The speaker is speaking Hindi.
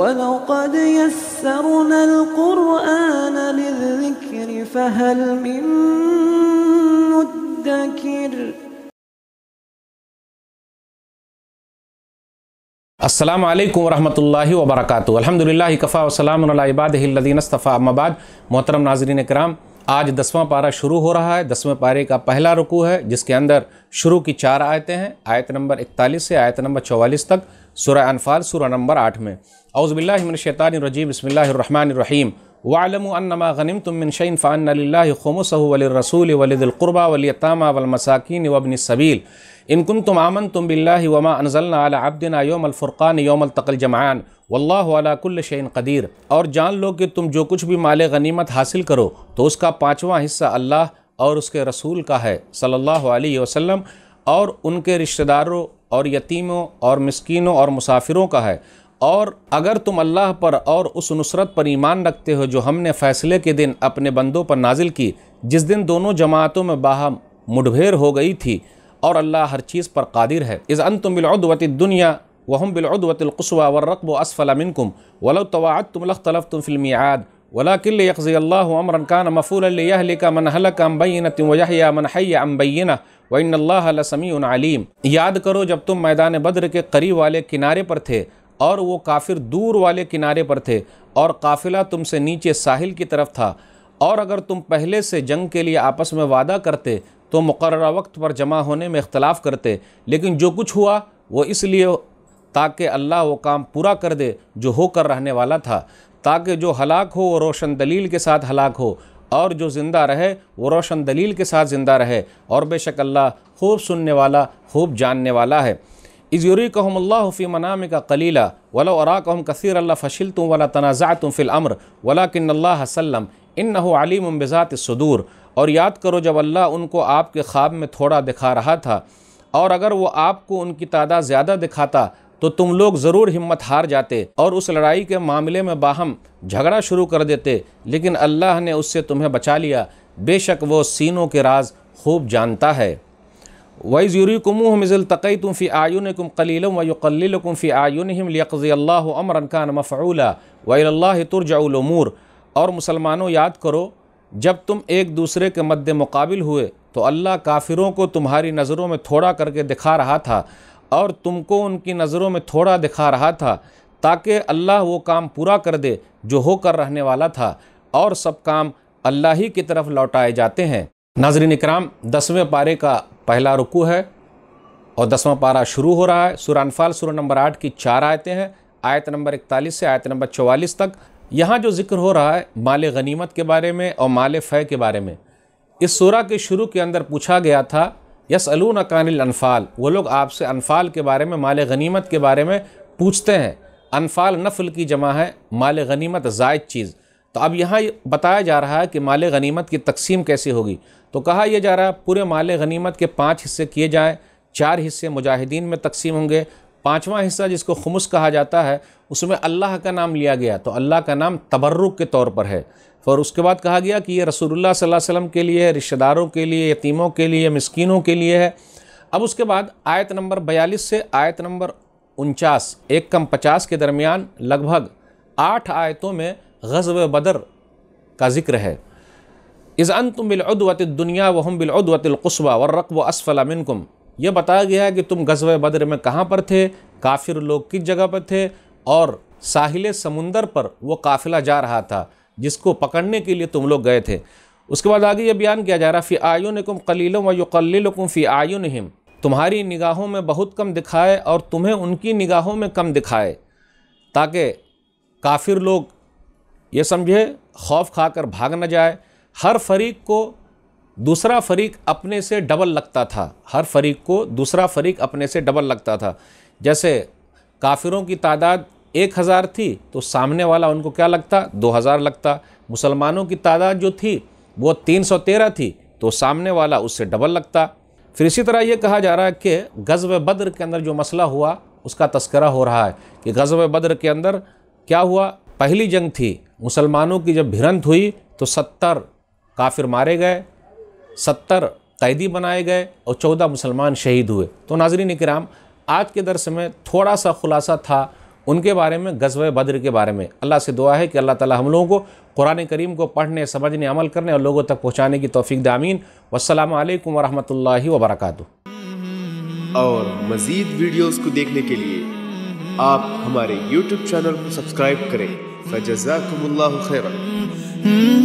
ولقد يسرنا القرآن للذكر فهل من مدكر السلام علیکم الله اللہ وبرکاتہ الحمدللہ کفا وسلام علی عباده الذین اصطفى اما بعد محترم ناظرین اکرام आज दसवां पारा शुरू हो रहा है दसवें पारे का पहला रुकू है जिसके अंदर शुरू की चार आयतें हैं आयत नंबर इकतालीस से आयत नंबर चौवालीस तक सूर्य अनफाल सूर्य नंबर आठ में औज़बिल्लाशैतानरजीम बसमिल्लर वालम गनिम तुम मिनशन फ़ान खमसह वल रसूल वलदुल्क़ुरबा वलतामा वलमसाकिन वबन सबील इनकुम तुम आमन तुम बिल्ला वमा अनजल आबदिन योम अलफ़ुरक़ान योम अलतकल जमान वल्लाकुल शैन कदीर और जान लो कि तुम जो कुछ भी माल गनीमत हासिल करो तो उसका पाँचवा हिस्सा अल्लाह और उसके रसूल का है सल्ला वसम और उनके रिश्तेदारों और यतीमों और मस्किनों और मुसाफिरों का है और अगर तुम अल्लाह पर और उस नुसरत पर ईमान रखते हो जो हमने फ़ैसले के दिन अपने बंदों पर नाजिल की जिस दिन दोनों जमातों में बाहम मुठभेर हो गई थी और अल्लाह हर चीज़ पर कादिर है इज़ अन तुम बिलदवत दुनिया वहम व वर्रकब असफ़लमिनकुम वलो तवात तुम तलफ तुम फ़िल्मियाद वला किल यकज़ील्ल अमरकान का मन का अम्बैन तुम वजह मन है अम्बैना वइन लसमी याद करो जब तुम मैदान बद्र के करीब वाले किनारे पर थे और वो काफिर दूर वाले किनारे पर थे और काफिला तुमसे नीचे साहिल की तरफ था और अगर तुम पहले से जंग के लिए आपस में वादा करते तो मुकर वक्त पर जमा होने में इख्तलाफ करते लेकिन जो कुछ हुआ वो इसलिए ताकि अल्लाह वो काम पूरा कर दे जो होकर रहने वाला था ताकि जो हलाक हो वो रोशन दलील के साथ हलाक हो और जो ज़िंदा रहे वो रोशन दलील के साथ ज़िंदा रहे और बेशक अल्लाह खूब सुनने वाला खूब जानने वाला है इज़यूरी कहमल्ला फ़ी मनाम का कलीला वला अरा कहम कसर अल्लाह फ़शिल तुम वला तनाज़ा तुम फ़िल अमर वला किन्ल्ला इन नहो आलिम बज़ात सदूर और याद करो जब अल्लाह उनको आपके ख्वाब में थोड़ा दिखा रहा था और अगर वो आपको उनकी तादाद ज़्यादा दिखाता तो तुम लोग ज़रूर हिम्मत हार जाते और उस लड़ाई के मामले में बाहम झगड़ा शुरू कर देते लेकिन अल्लाह ने उससे तुम्हें बचा लिया बेशक वो सीनों के राज खूब जानता है वैज़ यूरिकमूह मिज़ल तकई तुम फ़ी आयुन कुम कलीलम वयुकल्लकुम फ़ी आयुन हिम लियक़ी अल्लाह अमरन मफ़ूला वल्ला तुरजाउलमूर और मुसलमानों याद करो जब तुम एक दूसरे के मद्द मुकाबिल हुए तो अल्लाह काफिरों को तुम्हारी नज़रों में थोड़ा करके दिखा रहा था और तुमको उनकी नज़रों में थोड़ा दिखा रहा था ताकि अल्लाह वो काम पूरा कर दे जो होकर रहने वाला था और सब काम अल्लाह ही की तरफ लौटाए जाते हैं नाजरीन इकराम दसवें पारे का पहला रुकू है और दसवां पारा शुरू हो रहा है सुरानफाल सुर नंबर आठ की चार आयतें हैं आयत नंबर इकतालीस से आयत नंबर चवालीस तक यहाँ जो जिक्र हो रहा है माल गनीमत के बारे में और माल फ़े के बारे में इस शुरह के शुरू के अंदर पूछा गया था यस अलून अकानिल अनफ़ाल वो लोग आपसे अनफ़ाल के बारे में माल गनीमत के बारे में पूछते हैं अनफ़ाल नफल की जमा है माल गनीमत जायद चीज़ तो अब यहाँ बताया जा रहा है कि माल गनीमत की तकसीम कैसे होगी तो कहा यह जा रहा है पूरे माल गनीमत के पाँच हिस्से किए जाएँ चार हिस्से मुजाहिदीन में तकसीम होंगे पाँचवा हिस्सा जिसको खमुस कहा जाता है उसमें अल्लाह का नाम लिया गया तो अल्लाह का नाम तबर्रुक के तौर पर है और उसके बाद कहा गया कि ये रसूलुल्लाह सल्लल्लाहु अलैहि वसल्लम के लिए है रिश्तेदारों के लिए यतीमों के लिए मिसकीनों के लिए है अब उसके बाद आयत नंबर बयालीस से आयत नंबर उनचास एक कम पचास के दरमियान लगभग आठ आयतों में गजब बदर का जिक्र है इज़ अन तुम बिलदवत दुनिया वहम बिलदवतलकस्वा वर्रक़ व असफ़ला मिनकुम यह बताया गया है कि तुम गजब बद्र में कहाँ पर थे काफिर लोग किस जगह पर थे और साहिल समुंदर पर वो काफिला जा रहा था जिसको पकड़ने के लिए तुम लोग गए थे उसके बाद आगे ये बयान किया जा रहा फ़ी आयुन कलीलों व वयुकल्लकुम फ़ी आयुन हिम तुम्हारी निगाहों में बहुत कम दिखाए और तुम्हें उनकी निगाहों में कम दिखाए ताकि काफिर लोग ये समझे खौफ खाकर भाग न जाए हर फरीक को दूसरा फरीक अपने से डबल लगता था हर फरीक को दूसरा फरीक अपने से डबल लगता था जैसे काफिरों की तादाद एक हज़ार थी तो सामने वाला उनको क्या लगता दो हज़ार लगता मुसलमानों की तादाद जो थी वो तीन सौ तेरह थी तो सामने वाला उससे डबल लगता फिर इसी तरह ये कहा जा रहा है कि गज़ब बद्र के अंदर जो मसला हुआ उसका तस्करा हो रहा है कि गज़ब बद्र के अंदर क्या हुआ पहली जंग थी मुसलमानों की जब भिरंत हुई तो सत्तर काफिर मारे गए सत्तर कैदी बनाए गए और चौदह मुसलमान शहीद हुए तो नाजरीन कराम आज के दरस में थोड़ा सा खुलासा था उनके बारे में गजब बद्र के बारे में अल्लाह से दुआ है कि अल्लाह ताला हम लोगों को कुरान करीम को पढ़ने समझने अमल करने और लोगों तक पहुँचाने की तोफ़ी दामीन वसलम वरहमल वबरक और मज़ीद वीडियोज़ को देखने के लिए आप हमारे यूट्यूब चैनल को सब्सक्राइब करें फजाकुम्ला खैर